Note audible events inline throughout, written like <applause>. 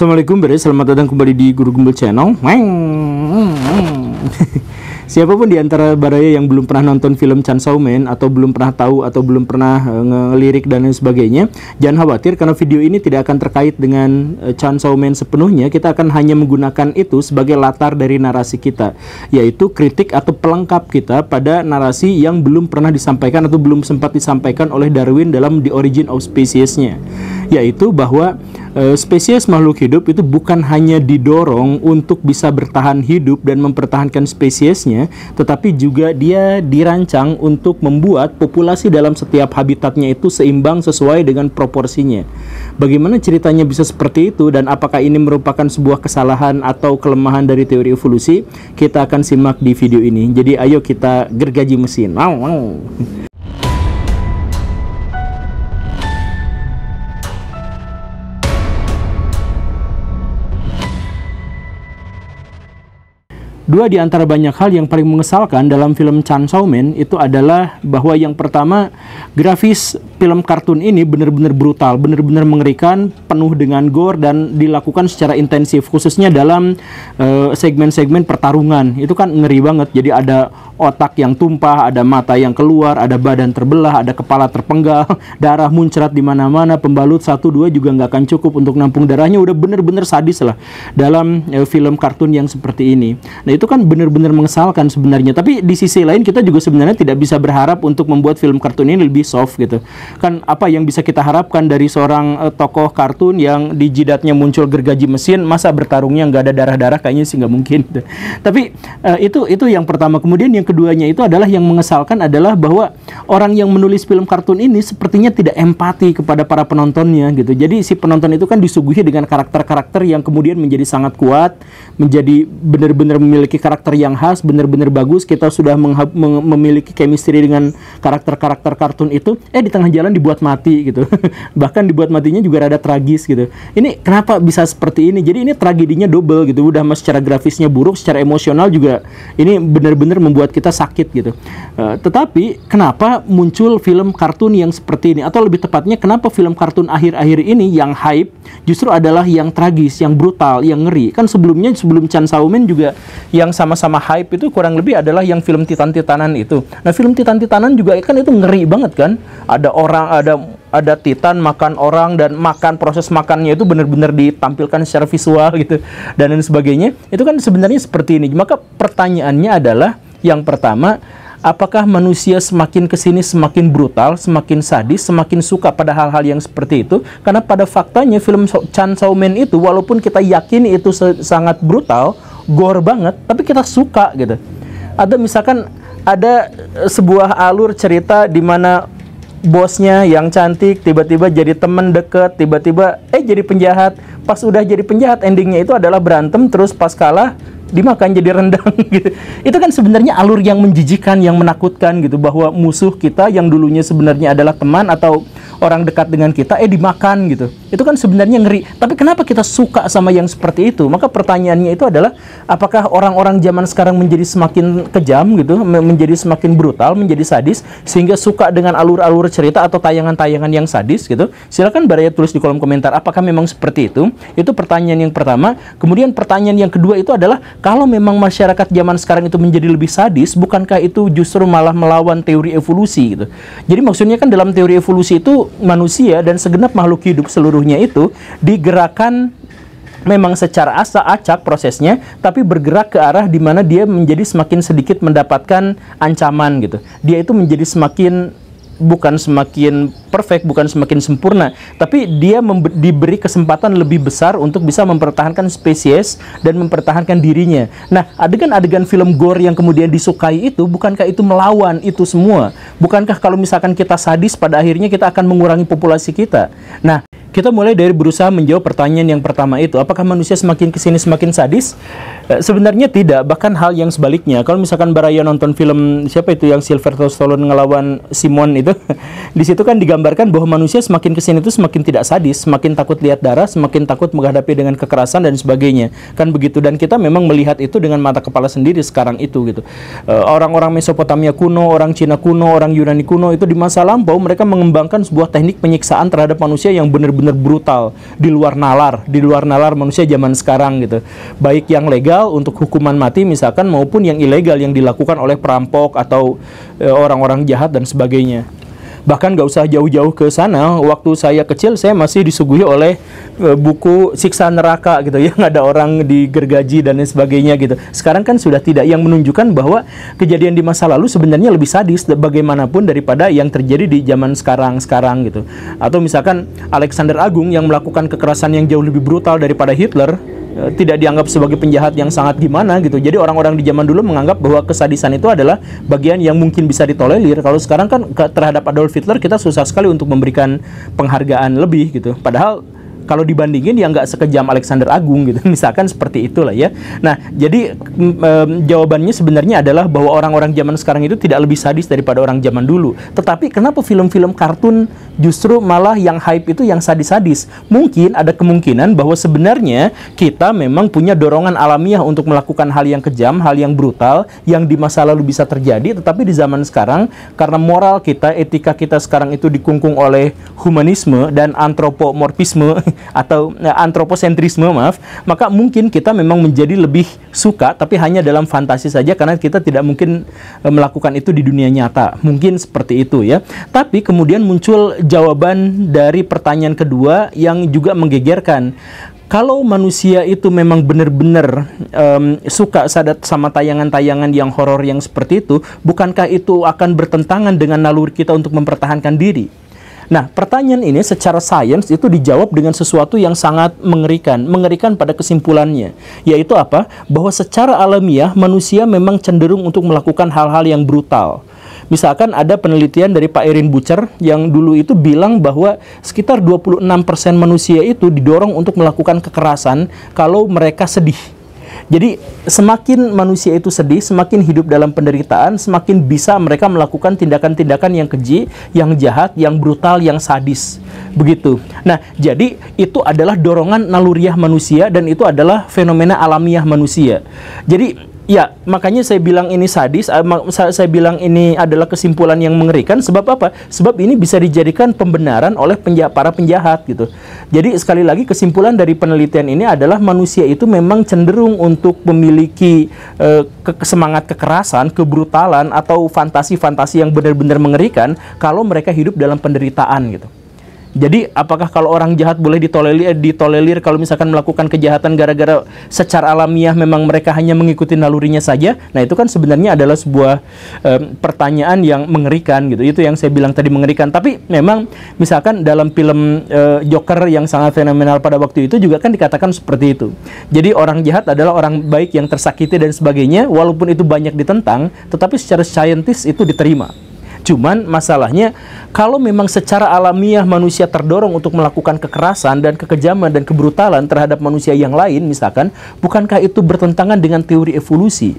Assalamualaikum beri selamat datang kembali di Guru Gembel Channel. <laughs> Siapapun di antara baraya yang belum pernah nonton film Chan Sao Man atau belum pernah tahu atau belum pernah uh, ngelirik dan lain sebagainya, jangan khawatir karena video ini tidak akan terkait dengan uh, Chan Sao Man sepenuhnya. Kita akan hanya menggunakan itu sebagai latar dari narasi kita, yaitu kritik atau pelengkap kita pada narasi yang belum pernah disampaikan atau belum sempat disampaikan oleh Darwin dalam The Origin of Species-nya yaitu bahwa e, spesies makhluk hidup itu bukan hanya didorong untuk bisa bertahan hidup dan mempertahankan spesiesnya, tetapi juga dia dirancang untuk membuat populasi dalam setiap habitatnya itu seimbang sesuai dengan proporsinya. Bagaimana ceritanya bisa seperti itu dan apakah ini merupakan sebuah kesalahan atau kelemahan dari teori evolusi? Kita akan simak di video ini. Jadi ayo kita gergaji mesin. Wow. wow. Dua di antara banyak hal yang paling mengesalkan dalam film Chan Sao Man itu adalah bahwa yang pertama, grafis film kartun ini benar-benar brutal, benar-benar mengerikan, penuh dengan gore dan dilakukan secara intensif khususnya dalam eh, segmen-segmen uh, pertarungan. Itu kan ngeri banget. Jadi ada otak yang tumpah, ada mata yang keluar, ada badan terbelah, ada kepala terpenggal, <laughs> darah muncrat di mana-mana, pembalut satu dua juga nggak akan cukup untuk nampung darahnya. Udah benar-benar sadis lah dalam uh, film kartun yang seperti ini. Nah, itu kan benar-benar mengesalkan sebenarnya. Tapi di sisi lain kita juga sebenarnya tidak bisa berharap untuk membuat film kartun ini lebih soft gitu. Kan apa yang bisa kita harapkan dari seorang uh, tokoh kartun yang di jidatnya muncul gergaji mesin, masa bertarungnya nggak ada darah-darah kayaknya sih nggak mungkin. Gitu. <laughs> Tapi uh, itu itu yang pertama. Kemudian yang keduanya itu adalah yang mengesalkan adalah bahwa orang yang menulis film kartun ini sepertinya tidak empati kepada para penontonnya gitu. Jadi si penonton itu kan disuguhi dengan karakter-karakter yang kemudian menjadi sangat kuat, menjadi benar-benar memiliki memiliki karakter yang khas, benar-benar bagus, kita sudah memiliki chemistry dengan karakter-karakter kartun itu, eh di tengah jalan dibuat mati gitu. <laughs> Bahkan dibuat matinya juga rada tragis gitu. Ini kenapa bisa seperti ini? Jadi ini tragedinya double gitu. Udah mas secara grafisnya buruk, secara emosional juga ini benar-benar membuat kita sakit gitu. Uh, tetapi kenapa muncul film kartun yang seperti ini? Atau lebih tepatnya kenapa film kartun akhir-akhir ini yang hype justru adalah yang tragis, yang brutal, yang ngeri. Kan sebelumnya sebelum Chan Saumin juga yang sama-sama hype itu kurang lebih adalah yang film Titan-Titanan itu. Nah, film Titan-Titanan juga kan itu ngeri banget kan? Ada orang ada ada titan makan orang dan makan proses makannya itu benar-benar ditampilkan secara visual gitu dan lain sebagainya. Itu kan sebenarnya seperti ini. Maka pertanyaannya adalah yang pertama, apakah manusia semakin kesini semakin brutal, semakin sadis, semakin suka pada hal-hal yang seperti itu? Karena pada faktanya film Chan Shao Man itu, walaupun kita yakin itu sangat brutal, gore banget tapi kita suka gitu ada misalkan ada eh, sebuah alur cerita di mana bosnya yang cantik tiba-tiba jadi temen deket tiba-tiba eh jadi penjahat pas udah jadi penjahat endingnya itu adalah berantem terus pas kalah dimakan jadi rendang <laughs> gitu itu kan sebenarnya alur yang menjijikan yang menakutkan gitu bahwa musuh kita yang dulunya sebenarnya adalah teman atau orang dekat dengan kita eh dimakan gitu itu kan sebenarnya ngeri. Tapi kenapa kita suka sama yang seperti itu? Maka pertanyaannya itu adalah apakah orang-orang zaman sekarang menjadi semakin kejam gitu, menjadi semakin brutal, menjadi sadis sehingga suka dengan alur-alur cerita atau tayangan-tayangan yang sadis gitu? Silakan Baraya tulis di kolom komentar apakah memang seperti itu? Itu pertanyaan yang pertama. Kemudian pertanyaan yang kedua itu adalah kalau memang masyarakat zaman sekarang itu menjadi lebih sadis, bukankah itu justru malah melawan teori evolusi gitu? Jadi maksudnya kan dalam teori evolusi itu manusia dan segenap makhluk hidup seluruh seluruhnya itu digerakkan memang secara asa acak prosesnya tapi bergerak ke arah di mana dia menjadi semakin sedikit mendapatkan ancaman gitu. Dia itu menjadi semakin bukan semakin perfect, bukan semakin sempurna, tapi dia diberi kesempatan lebih besar untuk bisa mempertahankan spesies dan mempertahankan dirinya. Nah, adegan-adegan film gore yang kemudian disukai itu, bukankah itu melawan itu semua? Bukankah kalau misalkan kita sadis, pada akhirnya kita akan mengurangi populasi kita? Nah, kita mulai dari berusaha menjawab pertanyaan yang pertama itu, apakah manusia semakin kesini semakin sadis? E, sebenarnya tidak, bahkan hal yang sebaliknya. Kalau misalkan Baraya nonton film siapa itu yang Sylvester Stallone ngelawan Simon itu, <laughs> di situ kan digambarkan bahwa manusia semakin kesini itu semakin tidak sadis, semakin takut lihat darah, semakin takut menghadapi dengan kekerasan dan sebagainya. Kan begitu dan kita memang melihat itu dengan mata kepala sendiri sekarang itu gitu. orang eh, orang-orang Mesopotamia kuno, orang Cina kuno, orang Yunani kuno itu di masa lampau mereka mengembangkan sebuah teknik penyiksaan terhadap manusia yang benar-benar benar-benar brutal di luar nalar di luar nalar manusia zaman sekarang gitu baik yang legal untuk hukuman mati misalkan maupun yang ilegal yang dilakukan oleh perampok atau eh, orang-orang e, jahat dan sebagainya Bahkan gak usah jauh-jauh ke sana, waktu saya kecil saya masih disuguhi oleh e, buku siksa neraka gitu yang <laughs> ada orang digergaji dan lain sebagainya gitu. Sekarang kan sudah tidak yang menunjukkan bahwa kejadian di masa lalu sebenarnya lebih sadis bagaimanapun daripada yang terjadi di zaman sekarang-sekarang gitu. Atau misalkan Alexander Agung yang melakukan kekerasan yang jauh lebih brutal daripada Hitler Eh, tidak dianggap sebagai penjahat yang sangat gimana gitu. Jadi orang-orang di zaman dulu menganggap bahwa kesadisan itu adalah bagian yang mungkin bisa ditolerir. Kalau sekarang kan terhadap Adolf Hitler kita susah sekali untuk memberikan penghargaan lebih gitu. Padahal kalau dibandingin ya nggak sekejam Alexander Agung gitu <laughs> misalkan seperti itulah ya nah jadi um, jawabannya sebenarnya adalah bahwa orang-orang zaman sekarang itu tidak lebih sadis daripada orang zaman dulu tetapi kenapa film-film kartun justru malah yang hype itu yang sadis-sadis. Mungkin ada kemungkinan bahwa sebenarnya kita memang punya dorongan alamiah untuk melakukan hal yang kejam, hal yang brutal, yang di masa lalu bisa terjadi, tetapi di zaman sekarang, karena moral kita, etika kita sekarang itu dikungkung oleh humanisme dan antropomorfisme <laughs> atau eh, antroposentrisme, maaf, maka mungkin kita memang menjadi lebih suka, tapi hanya dalam fantasi saja karena kita tidak mungkin eh, melakukan itu di dunia nyata. Mungkin seperti itu ya. Tapi kemudian muncul jawaban dari pertanyaan kedua yang juga menggegerkan. Kalau manusia itu memang benar-benar um, suka sadat sama tayangan-tayangan yang horor yang seperti itu, bukankah itu akan bertentangan dengan naluri kita untuk mempertahankan diri? Nah, pertanyaan ini secara sains itu dijawab dengan sesuatu yang sangat mengerikan, mengerikan pada kesimpulannya, yaitu apa? Bahwa secara alamiah manusia memang cenderung untuk melakukan hal-hal yang brutal Misalkan ada penelitian dari Pak Erin Bucher yang dulu itu bilang bahwa sekitar 26% manusia itu didorong untuk melakukan kekerasan kalau mereka sedih. Jadi semakin manusia itu sedih, semakin hidup dalam penderitaan, semakin bisa mereka melakukan tindakan-tindakan yang keji, yang jahat, yang brutal, yang sadis. Begitu. Nah, jadi itu adalah dorongan naluriah manusia dan itu adalah fenomena alamiah manusia. Jadi Ya, makanya saya bilang ini sadis, eh, saya bilang ini adalah kesimpulan yang mengerikan. Sebab apa? Sebab ini bisa dijadikan pembenaran oleh penja para penjahat gitu. Jadi sekali lagi kesimpulan dari penelitian ini adalah manusia itu memang cenderung untuk memiliki eh, ke semangat kekerasan, kebrutalan atau fantasi-fantasi yang benar-benar mengerikan kalau mereka hidup dalam penderitaan gitu. Jadi apakah kalau orang jahat boleh ditolelir, eh, ditolelir kalau misalkan melakukan kejahatan gara-gara secara alamiah memang mereka hanya mengikuti nalurinya saja? Nah itu kan sebenarnya adalah sebuah um, pertanyaan yang mengerikan gitu. Itu yang saya bilang tadi mengerikan. Tapi memang misalkan dalam film uh, Joker yang sangat fenomenal pada waktu itu juga kan dikatakan seperti itu. Jadi orang jahat adalah orang baik yang tersakiti dan sebagainya. Walaupun itu banyak ditentang, tetapi secara saintis itu diterima. Cuman masalahnya kalau memang secara alamiah manusia terdorong untuk melakukan kekerasan dan kekejaman dan kebrutalan terhadap manusia yang lain misalkan, bukankah itu bertentangan dengan teori evolusi?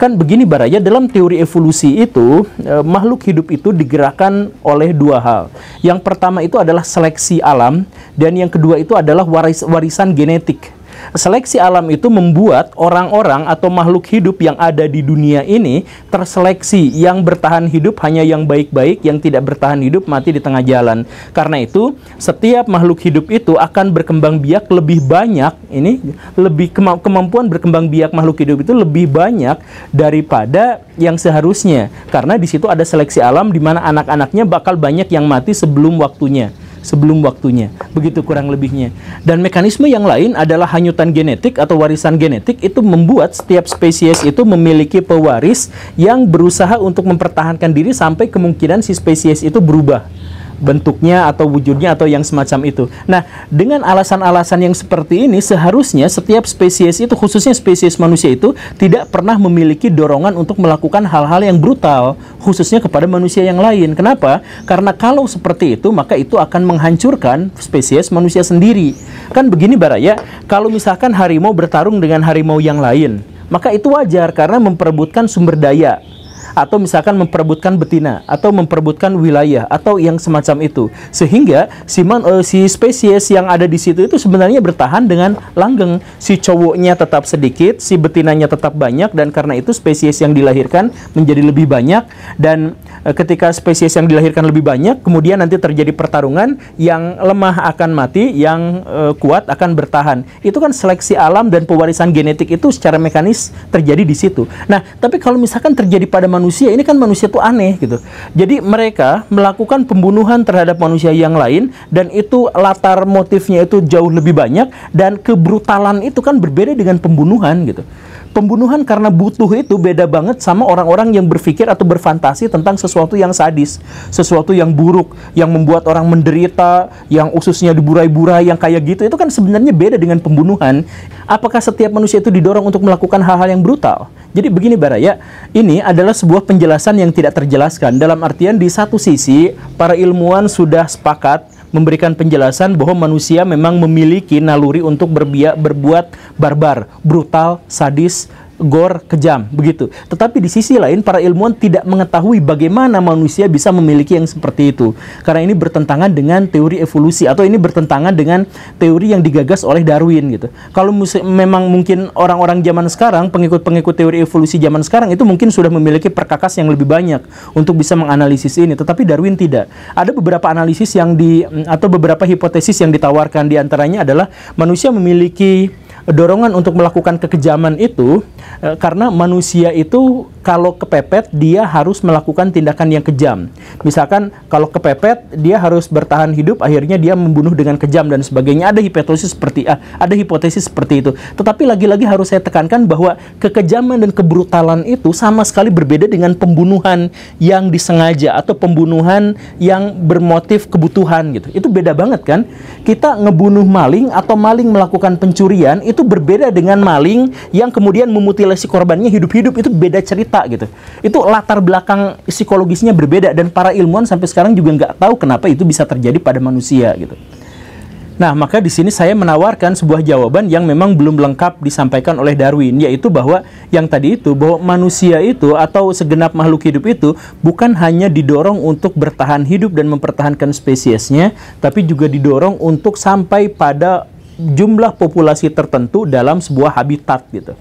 Kan begini Baraya, dalam teori evolusi itu eh, makhluk hidup itu digerakkan oleh dua hal. Yang pertama itu adalah seleksi alam dan yang kedua itu adalah waris, warisan genetik Seleksi alam itu membuat orang-orang atau makhluk hidup yang ada di dunia ini terseleksi. Yang bertahan hidup hanya yang baik-baik, yang tidak bertahan hidup mati di tengah jalan. Karena itu, setiap makhluk hidup itu akan berkembang biak lebih banyak. Ini lebih kemampuan berkembang biak makhluk hidup itu lebih banyak daripada yang seharusnya. Karena di situ ada seleksi alam di mana anak-anaknya bakal banyak yang mati sebelum waktunya sebelum waktunya. Begitu kurang lebihnya. Dan mekanisme yang lain adalah hanyutan genetik atau warisan genetik itu membuat setiap spesies itu memiliki pewaris yang berusaha untuk mempertahankan diri sampai kemungkinan si spesies itu berubah bentuknya atau wujudnya atau yang semacam itu. Nah, dengan alasan-alasan yang seperti ini seharusnya setiap spesies itu khususnya spesies manusia itu tidak pernah memiliki dorongan untuk melakukan hal-hal yang brutal khususnya kepada manusia yang lain. Kenapa? Karena kalau seperti itu maka itu akan menghancurkan spesies manusia sendiri. Kan begini Baraya, kalau misalkan harimau bertarung dengan harimau yang lain, maka itu wajar karena memperebutkan sumber daya atau misalkan memperebutkan betina atau memperebutkan wilayah atau yang semacam itu sehingga si man, uh, eh, si spesies yang ada di situ itu sebenarnya bertahan dengan langgeng si cowoknya tetap sedikit si betinanya tetap banyak dan karena itu spesies yang dilahirkan menjadi lebih banyak dan uh, ketika spesies yang dilahirkan lebih banyak kemudian nanti terjadi pertarungan yang lemah akan mati yang uh, kuat akan bertahan itu kan seleksi alam dan pewarisan genetik itu secara mekanis terjadi di situ nah tapi kalau misalkan terjadi pada manusia manusia ini kan manusia tuh aneh gitu. Jadi mereka melakukan pembunuhan terhadap manusia yang lain dan itu latar motifnya itu jauh lebih banyak dan kebrutalan itu kan berbeda dengan pembunuhan gitu. Pembunuhan karena butuh itu beda banget sama orang-orang yang berpikir atau berfantasi tentang sesuatu yang sadis, sesuatu yang buruk, yang membuat orang menderita, yang ususnya diburai-burai, yang kayak gitu. Itu kan sebenarnya beda dengan pembunuhan. Apakah setiap manusia itu didorong untuk melakukan hal-hal yang brutal? Jadi begini Baraya, ini adalah sebuah penjelasan yang tidak terjelaskan dalam artian di satu sisi para ilmuwan sudah sepakat memberikan penjelasan bahwa manusia memang memiliki naluri untuk berbiak berbuat barbar, brutal, sadis gor, kejam, begitu. Tetapi di sisi lain para ilmuwan tidak mengetahui bagaimana manusia bisa memiliki yang seperti itu. Karena ini bertentangan dengan teori evolusi atau ini bertentangan dengan teori yang digagas oleh Darwin gitu. Kalau memang mungkin orang-orang zaman sekarang, pengikut-pengikut teori evolusi zaman sekarang itu mungkin sudah memiliki perkakas yang lebih banyak untuk bisa menganalisis ini, tetapi Darwin tidak. Ada beberapa analisis yang di atau beberapa hipotesis yang ditawarkan di antaranya adalah manusia memiliki dorongan untuk melakukan kekejaman itu eh, karena manusia itu kalau kepepet dia harus melakukan tindakan yang kejam. Misalkan kalau kepepet dia harus bertahan hidup akhirnya dia membunuh dengan kejam dan sebagainya. Ada hipotesis seperti ah, ada hipotesis seperti itu. Tetapi lagi-lagi harus saya tekankan bahwa kekejaman dan kebrutalan itu sama sekali berbeda dengan pembunuhan yang disengaja atau pembunuhan yang bermotif kebutuhan gitu. Itu beda banget kan? Kita ngebunuh maling atau maling melakukan pencurian itu berbeda dengan maling yang kemudian memutilasi korbannya hidup-hidup itu beda cerita gitu. Itu latar belakang psikologisnya berbeda dan para ilmuwan sampai sekarang juga nggak tahu kenapa itu bisa terjadi pada manusia gitu. Nah, maka di sini saya menawarkan sebuah jawaban yang memang belum lengkap disampaikan oleh Darwin, yaitu bahwa yang tadi itu bahwa manusia itu atau segenap makhluk hidup itu bukan hanya didorong untuk bertahan hidup dan mempertahankan spesiesnya, tapi juga didorong untuk sampai pada jumlah populasi tertentu dalam sebuah habitat gitu.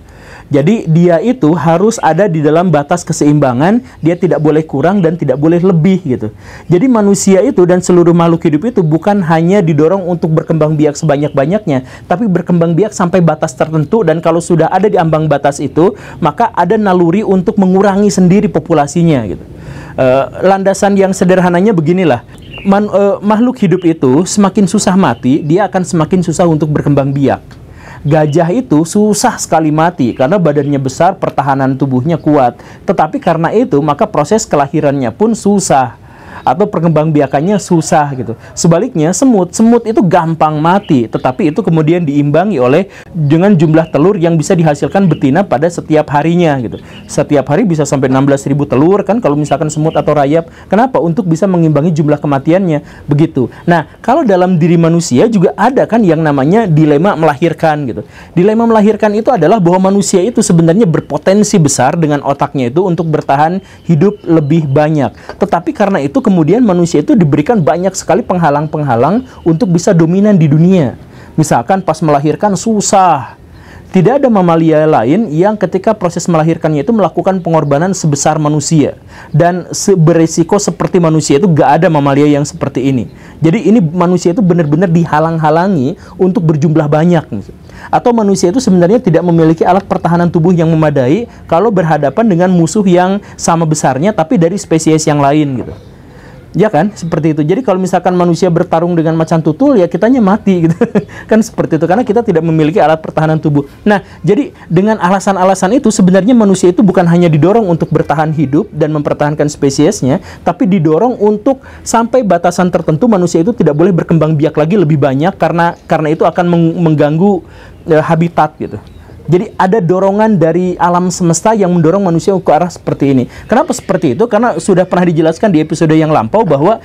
Jadi dia itu harus ada di dalam batas keseimbangan, dia tidak boleh kurang dan tidak boleh lebih gitu. Jadi manusia itu dan seluruh makhluk hidup itu bukan hanya didorong untuk berkembang biak sebanyak-banyaknya, tapi berkembang biak sampai batas tertentu dan kalau sudah ada di ambang batas itu, maka ada naluri untuk mengurangi sendiri populasinya gitu. Uh, landasan yang sederhananya beginilah man, uh, makhluk hidup itu semakin susah mati, dia akan semakin susah untuk berkembang biak. Gajah itu susah sekali mati karena badannya besar, pertahanan tubuhnya kuat. Tetapi karena itu maka proses kelahirannya pun susah atau perkembangbiakannya susah gitu. Sebaliknya semut, semut itu gampang mati, tetapi itu kemudian diimbangi oleh dengan jumlah telur yang bisa dihasilkan betina pada setiap harinya gitu. Setiap hari bisa sampai 16.000 telur kan kalau misalkan semut atau rayap. Kenapa? Untuk bisa mengimbangi jumlah kematiannya begitu. Nah, kalau dalam diri manusia juga ada kan yang namanya dilema melahirkan gitu. Dilema melahirkan itu adalah bahwa manusia itu sebenarnya berpotensi besar dengan otaknya itu untuk bertahan hidup lebih banyak. Tetapi karena itu kemudian manusia itu diberikan banyak sekali penghalang-penghalang untuk bisa dominan di dunia. Misalkan pas melahirkan susah. Tidak ada mamalia lain yang ketika proses melahirkannya itu melakukan pengorbanan sebesar manusia. Dan beresiko seperti manusia itu gak ada mamalia yang seperti ini. Jadi ini manusia itu benar-benar dihalang-halangi untuk berjumlah banyak. Atau manusia itu sebenarnya tidak memiliki alat pertahanan tubuh yang memadai kalau berhadapan dengan musuh yang sama besarnya tapi dari spesies yang lain gitu. Ya kan? Seperti itu. Jadi kalau misalkan manusia bertarung dengan macan tutul ya kitanya mati gitu. <laughs> kan seperti itu karena kita tidak memiliki alat pertahanan tubuh. Nah, jadi dengan alasan-alasan itu sebenarnya manusia itu bukan hanya didorong untuk bertahan hidup dan mempertahankan spesiesnya, tapi didorong untuk sampai batasan tertentu manusia itu tidak boleh berkembang biak lagi lebih banyak karena karena itu akan mengganggu eh, habitat gitu. Jadi ada dorongan dari alam semesta yang mendorong manusia ke arah seperti ini. Kenapa seperti itu? Karena sudah pernah dijelaskan di episode yang lampau bahwa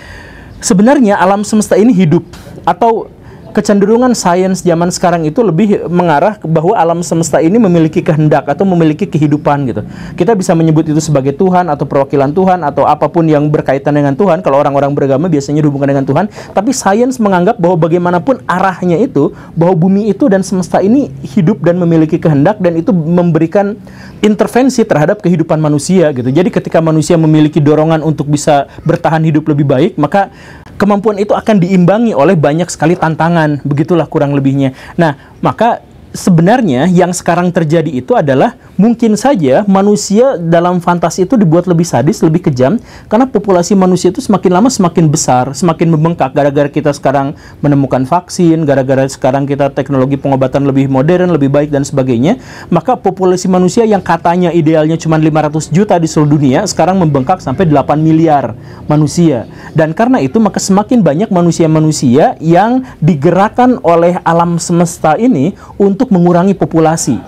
sebenarnya alam semesta ini hidup atau kecenderungan sains zaman sekarang itu lebih mengarah bahwa alam semesta ini memiliki kehendak atau memiliki kehidupan gitu. Kita bisa menyebut itu sebagai Tuhan atau perwakilan Tuhan atau apapun yang berkaitan dengan Tuhan. Kalau orang-orang beragama biasanya dihubungkan dengan Tuhan, tapi sains menganggap bahwa bagaimanapun arahnya itu bahwa bumi itu dan semesta ini hidup dan memiliki kehendak dan itu memberikan intervensi terhadap kehidupan manusia gitu. Jadi ketika manusia memiliki dorongan untuk bisa bertahan hidup lebih baik, maka kemampuan itu akan diimbangi oleh banyak sekali tantangan, begitulah kurang lebihnya. Nah, maka sebenarnya yang sekarang terjadi itu adalah mungkin saja manusia dalam fantasi itu dibuat lebih sadis, lebih kejam karena populasi manusia itu semakin lama semakin besar, semakin membengkak gara-gara kita sekarang menemukan vaksin, gara-gara sekarang kita teknologi pengobatan lebih modern, lebih baik dan sebagainya, maka populasi manusia yang katanya idealnya cuma 500 juta di seluruh dunia sekarang membengkak sampai 8 miliar manusia. Dan karena itu maka semakin banyak manusia-manusia yang digerakkan oleh alam semesta ini untuk mengurangi populasi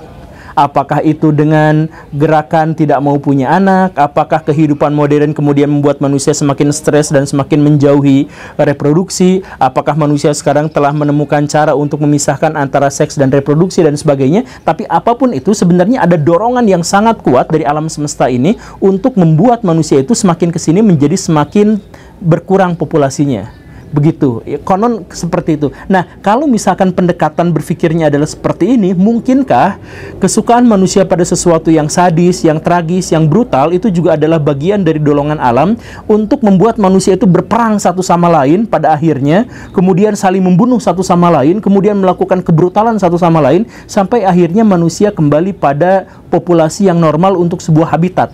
Apakah itu dengan gerakan tidak mau punya anak? Apakah kehidupan modern kemudian membuat manusia semakin stres dan semakin menjauhi reproduksi? Apakah manusia sekarang telah menemukan cara untuk memisahkan antara seks dan reproduksi dan sebagainya? Tapi apapun itu sebenarnya ada dorongan yang sangat kuat dari alam semesta ini untuk membuat manusia itu semakin kesini menjadi semakin berkurang populasinya begitu. Ya, konon seperti itu. Nah, kalau misalkan pendekatan berpikirnya adalah seperti ini, mungkinkah kesukaan manusia pada sesuatu yang sadis, yang tragis, yang brutal itu juga adalah bagian dari dolongan alam untuk membuat manusia itu berperang satu sama lain pada akhirnya, kemudian saling membunuh satu sama lain, kemudian melakukan kebrutalan satu sama lain sampai akhirnya manusia kembali pada populasi yang normal untuk sebuah habitat.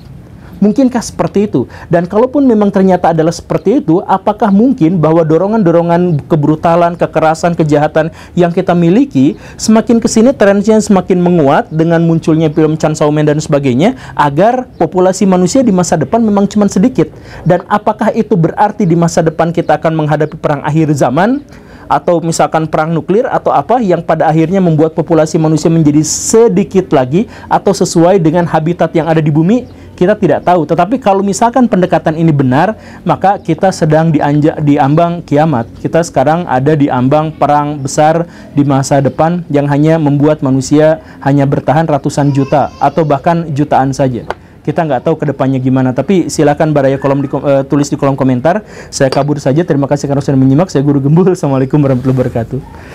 Mungkinkah seperti itu? Dan kalaupun memang ternyata adalah seperti itu, apakah mungkin bahwa dorongan-dorongan kebrutalan, kekerasan, kejahatan yang kita miliki semakin kesini trennya semakin menguat dengan munculnya film Chan Man dan sebagainya agar populasi manusia di masa depan memang cuma sedikit. Dan apakah itu berarti di masa depan kita akan menghadapi perang akhir zaman? atau misalkan perang nuklir atau apa yang pada akhirnya membuat populasi manusia menjadi sedikit lagi atau sesuai dengan habitat yang ada di bumi kita tidak tahu. Tetapi kalau misalkan pendekatan ini benar, maka kita sedang dianjak di ambang kiamat. Kita sekarang ada di ambang perang besar di masa depan yang hanya membuat manusia hanya bertahan ratusan juta atau bahkan jutaan saja. Kita nggak tahu kedepannya gimana, tapi silakan baraya kolom di, uh, tulis di kolom komentar. Saya kabur saja. Terima kasih karena sudah menyimak. Saya Guru Gembul. Assalamualaikum warahmatullahi wabarakatuh.